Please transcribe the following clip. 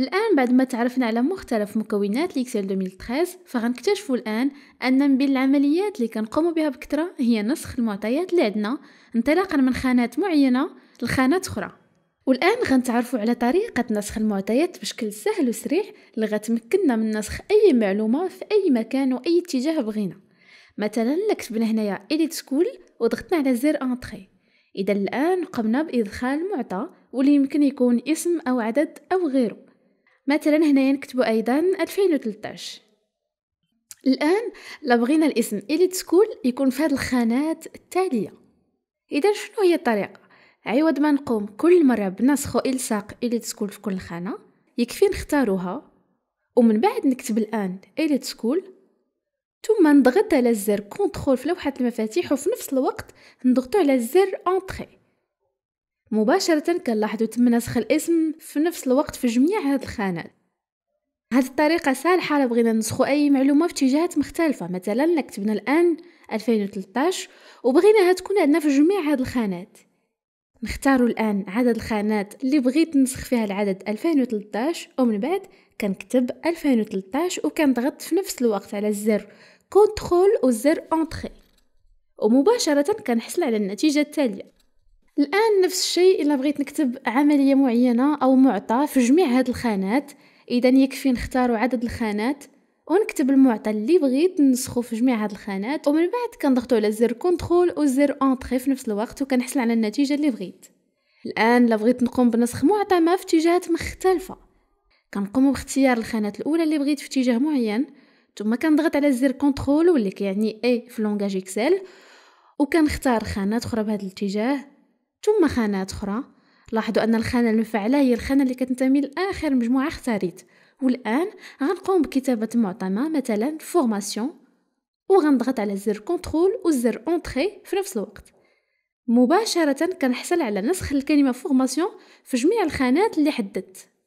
الآن بعد ما تعرفنا على مختلف مكونات ليكسيل 2013 فغنكتشفوا الآن أن من بين العمليات اللي كنقوموا بها بكثرة هي نسخ المعطيات اللي عندنا انطلاقا من خانات معينة لخانات أخرى والآن غنتعرفوا على طريقة نسخ المعطيات بشكل سهل وسريع اللي غتمكننا من نسخ أي معلومة في أي مكان وأي اتجاه بغينا مثلا لكتبنا هنايا إيديت سكول وضغطنا على زر أنتخي إذا الآن قمنا بإدخال معطى واللي يمكن يكون اسم أو عدد أو غيره مثلا هنايا نكتبوا ايضا 2013 الان لا بغينا الاسم اليت سكول يكون في هذه الخانات التاليه اذا شنو هي الطريقه عوض ما نقوم كل مره بنسخو الصاق اليت سكول في كل خانه يكفي نختاروها ومن بعد نكتب الان اليت سكول ثم نضغط على الزر كونترول في لوحه المفاتيح وفي نفس الوقت نضغطو على الزر انتري مباشرة كنلاحظو تم نسخ الاسم في نفس الوقت في جميع هاد الخانات هاد الطريقة سالحة بغينا نسخو أي معلومة في اتجاهات مختلفة مثلا نكتبنا الآن 2013 وبغيناها تكون عندنا في جميع هاد الخانات نختاروا الآن عدد الخانات اللي بغيت نسخ فيها العدد 2013 ومن بعد كنكتب 2013 وكنضغط في نفس الوقت على الزر كونترول والزر انتري ومباشرة كنحصل على النتيجة التالية الان نفس الشيء الا بغيت نكتب عمليه معينه او معطى في جميع هاد الخانات اذا يكفي نختار عدد الخانات ونكتب المعطى اللي بغيت نسخه في جميع هاد الخانات ومن بعد كنضغطو على زر كنترول وزر انتري في نفس الوقت وكنحصل على النتيجه اللي بغيت الان لو بغيت نقوم بنسخ معطى ما في اتجاهات مختلفه كنقوم باختيار الخانات الاولى اللي بغيت في اتجاه معين ثم كنضغط على زر كنترول واللي كيعني اي في لونغاج اكسل وكنختار خانات اخرى بهذا الاتجاه ثم خانات أخرى لاحظوا أن الخانة المفعلة هي الخانة اللي كتنتمي لآخر مجموعة اختاريت والآن غنقوم بكتابة معطمة مثلا فورماسيون وغنضغط على زر كونترول والزر اونتري في نفس الوقت مباشرة كنحصل على نسخ الكلمة فورماسيون في جميع الخانات اللي حددت